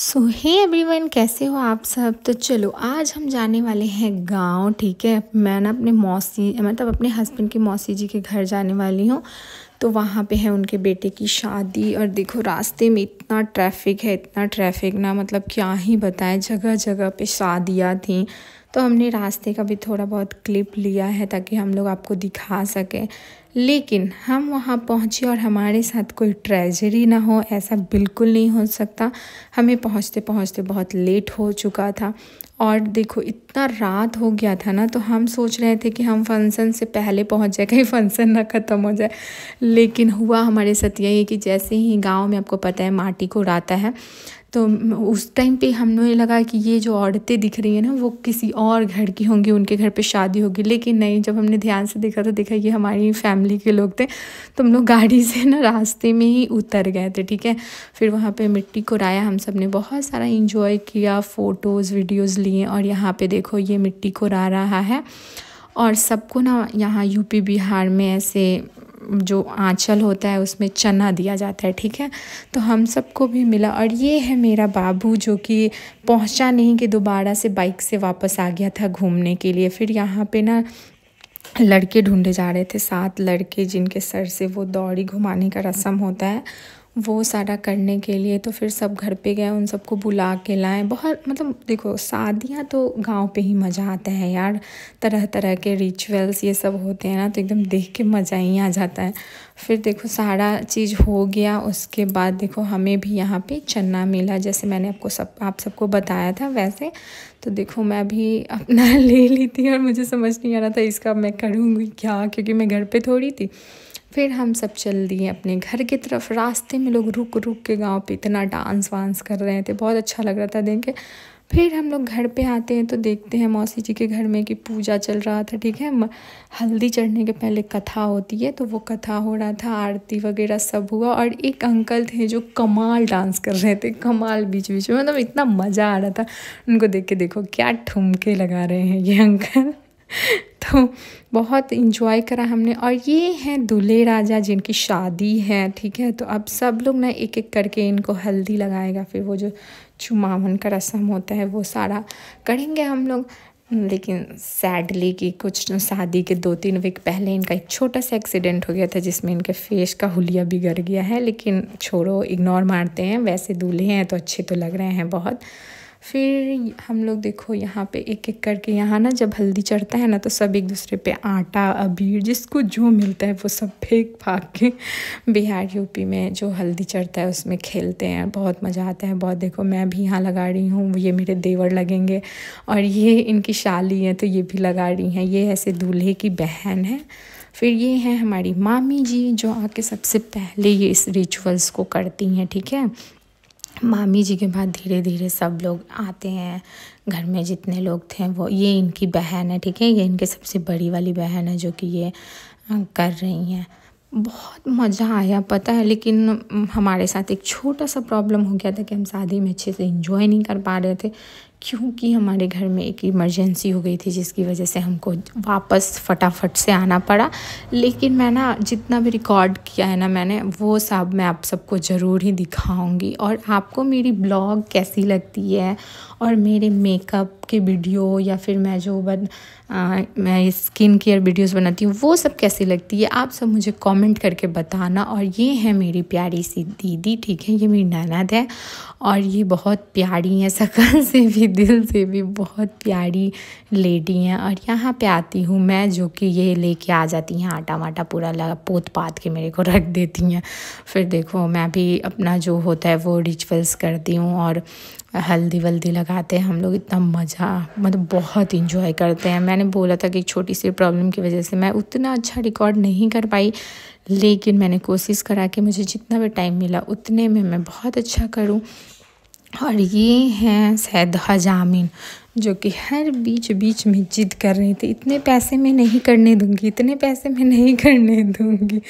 सो hey everyone कैसे हो आप सब तो चलो आज हम जाने वाले हैं गांव ठीक है मैं ना अपने मौसी मतलब अपने हस्बैंड के मौसी जी के घर जाने वाली हूँ तो वहाँ पे है उनके बेटे की शादी और देखो रास्ते में इतना ट्रैफिक है इतना ट्रैफिक ना मतलब क्या ही बताएं जगह जगह पे शादियाँ थी तो हमने रास्ते का भी थोड़ा बहुत क्लिप लिया है ताकि हम लोग आपको दिखा सकें लेकिन हम वहाँ पहुँचे और हमारे साथ कोई ट्रेजरी ना हो ऐसा बिल्कुल नहीं हो सकता हमें पहुँचते पहुँचते बहुत लेट हो चुका था और देखो इतना रात हो गया था ना तो हम सोच रहे थे कि हम फंक्शन से पहले पहुँच जाए कहीं फंक्शन ना ख़त्म हो जाए लेकिन हुआ हमारे साथ यही कि जैसे ही गांव में आपको पता है मार्ट पार्टी को उड़ाता है तो उस टाइम पे हमने लगा कि ये जो औरतें दिख रही हैं ना वो किसी और घर की होंगी उनके घर पे शादी होगी लेकिन नहीं जब हमने ध्यान से देखा तो देखा ये हमारी फैमिली के लोग थे तो हम लोग गाड़ी से ना रास्ते में ही उतर गए थे ठीक है फिर वहाँ पे मिट्टी को राया हम सब ने बहुत सारा इंजॉय किया फ़ोटोज़ वीडियोज़ लिए और यहाँ पर देखो ये मिट्टी को रहा है और सबको ना यहाँ यूपी बिहार में ऐसे जो आँचल होता है उसमें चना दिया जाता है ठीक है तो हम सबको भी मिला और ये है मेरा बाबू जो कि पहुंचा नहीं कि दोबारा से बाइक से वापस आ गया था घूमने के लिए फिर यहाँ पे ना लड़के ढूंढे जा रहे थे सात लड़के जिनके सर से वो दौड़ी घुमाने का रस्म होता है वो सारा करने के लिए तो फिर सब घर पे गए उन सबको बुला के लाए बहुत मतलब देखो शादियाँ तो गांव पे ही मज़ा आता है यार तरह तरह के रिचुअल्स ये सब होते हैं ना तो एकदम देख के मज़ा ही आ जाता है फिर देखो सारा चीज़ हो गया उसके बाद देखो हमें भी यहाँ पे चन्ना मिला जैसे मैंने आपको सब आप सबको बताया था वैसे तो देखो मैं अभी अपना ले ली थी और मुझे समझ नहीं आ रहा था इसका मैं करूँगी क्या क्योंकि मैं घर पे थोड़ी थी फिर हम सब चल दिए अपने घर की तरफ रास्ते में लोग रुक रुक के गाँव पर इतना डांस वांस कर रहे थे बहुत अच्छा लग रहा था देखें फिर हम लोग घर पे आते हैं तो देखते हैं मौसी जी के घर में कि पूजा चल रहा था ठीक है हल्दी चढ़ने के पहले कथा होती है तो वो कथा हो रहा था आरती वगैरह सब हुआ और एक अंकल थे जो कमाल डांस कर रहे थे कमाल बीच बीच में मतलब इतना मज़ा आ रहा था उनको देख के देखो क्या ठुमके लगा रहे हैं ये अंकल तो बहुत इन्जॉय करा हमने और ये हैं दूल्हे राजा जिनकी शादी है ठीक है तो अब सब लोग ना एक एक करके इनको हल्दी लगाएगा फिर वो जो चुमावन का रस्म होता है वो सारा करेंगे हम लोग लेकिन सैडली कि कुछ शादी के दो तीन वीक पहले इनका एक छोटा सा एक्सीडेंट हो गया था जिसमें इनके फेस का हुलिया बिगड़ गया है लेकिन छोड़ो इग्नोर मारते हैं वैसे दूल्हे हैं तो अच्छे तो लग रहे हैं बहुत फिर हम लोग देखो यहाँ पे एक एक करके यहाँ ना जब हल्दी चढ़ता है ना तो सब एक दूसरे पे आटा अबीर जिसको जो मिलता है वो सब फेंक फाक के बिहार यूपी में जो हल्दी चढ़ता है उसमें खेलते हैं बहुत मज़ा आता है बहुत देखो मैं भी यहाँ लगा रही हूँ ये मेरे देवर लगेंगे और ये इनकी शाली है तो ये भी लगा रही हैं ये ऐसे दूल्हे की बहन है फिर ये हैं हमारी मामी जी जो आके सबसे पहले ये इस रिचुअल्स को करती हैं ठीक है मामी जी के बाद धीरे धीरे सब लोग आते हैं घर में जितने लोग थे वो ये इनकी बहन है ठीक है ये इनके सबसे बड़ी वाली बहन है जो कि ये कर रही हैं बहुत मज़ा आया पता है लेकिन हमारे साथ एक छोटा सा प्रॉब्लम हो गया था कि हम शादी में अच्छे से इन्जॉय नहीं कर पा रहे थे क्योंकि हमारे घर में एक इमरजेंसी हो गई थी जिसकी वजह से हमको वापस फटाफट से आना पड़ा लेकिन मैं ना जितना भी रिकॉर्ड किया है ना मैंने वो सब मैं आप सबको ज़रूर ही दिखाऊंगी और आपको मेरी ब्लॉग कैसी लगती है और मेरे मेकअप की वीडियो या फिर मैं जो बन आ, मैं स्किन केयर वीडियोस बनाती हूँ वो सब कैसी लगती है आप सब मुझे कमेंट करके बताना और ये है मेरी प्यारी सी दीदी ठीक है ये मेरी ननद है और ये बहुत प्यारी हैं सकल से भी दिल से भी बहुत प्यारी लेडी हैं और यहाँ पे आती हूँ मैं जो कि ये लेके आ जाती हैं आटा वाटा पूरा लगा पोत पात के मेरे को रख देती हैं फिर देखो मैं भी अपना जो होता है वो रिचुअल्स करती हूँ और हल्दी वल्दी लगाते हैं हम लोग इतना मज़ा मतलब बहुत इंजॉय करते हैं मैंने बोला था कि एक छोटी सी प्रॉब्लम की वजह से मैं उतना अच्छा रिकॉर्ड नहीं कर पाई लेकिन मैंने कोशिश करा कि मुझे जितना भी टाइम मिला उतने में मैं बहुत अच्छा करूँ और ये हैं सैद हजामिन जो कि हर बीच बीच में जिद कर रही थी इतने पैसे में नहीं करने दूंगी इतने पैसे में नहीं करने दूंगी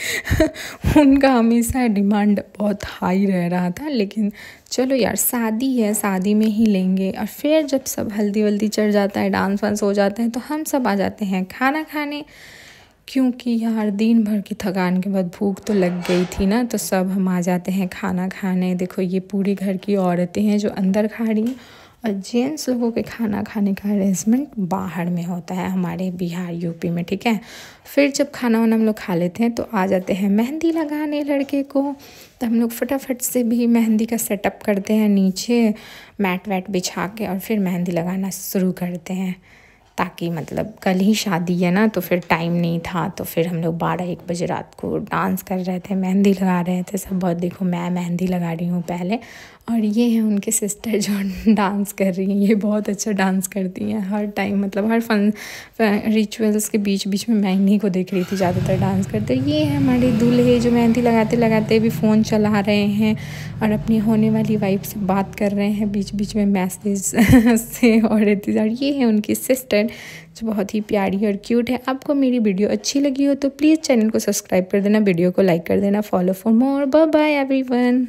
उनका हमेशा डिमांड बहुत हाई रह रहा था लेकिन चलो यार शादी है शादी में ही लेंगे और फिर जब सब हल्दी वल्दी चढ़ जाता है डांस वांस हो जाता है तो हम सब आ जाते हैं खाना खाने क्योंकि यार दिन भर की थकान के बाद भूख तो लग गई थी ना तो सब हम आ जाते हैं खाना खाने देखो ये पूरी घर की औरतें हैं जो अंदर खा रही हैं और जेंट्स लोगों के खाना खाने का अरेंजमेंट बाहर में होता है हमारे बिहार यूपी में ठीक है फिर जब खाना वाना हम लोग खा लेते हैं तो आ जाते हैं मेहंदी लगाने लड़के को तो हम लोग फटाफट से भी मेहंदी का सेटअप करते हैं नीचे मैट वैट बिछा के और फिर मेहंदी लगाना शुरू करते हैं ताकि मतलब कल ही शादी है ना तो फिर टाइम नहीं था तो फिर हम लोग बारह एक बजे रात को डांस कर रहे थे मेहंदी लगा रहे थे सब बहुत देखो मैं मेहंदी लगा रही हूँ पहले और ये हैं उनके सिस्टर जो डांस कर रही हैं ये बहुत अच्छा डांस करती हैं हर टाइम मतलब हर फन रिचुअल्स के बीच बीच में मैं इन्हीं को देख रही थी ज़्यादातर डांस करते ये है हमारे दूल्हे जो मेहंदी लगाते लगाते भी फ़ोन चला रहे हैं और अपनी होने वाली वाइफ से बात कर रहे हैं बीच बीच में मैसेज से और इंतज़ार ये है उनकी सिस्टर कलर जो बहुत ही प्यारी और क्यूट है आपको मेरी वीडियो अच्छी लगी हो तो प्लीज़ चैनल को सब्सक्राइब कर देना वीडियो को लाइक कर देना follow for more bye every one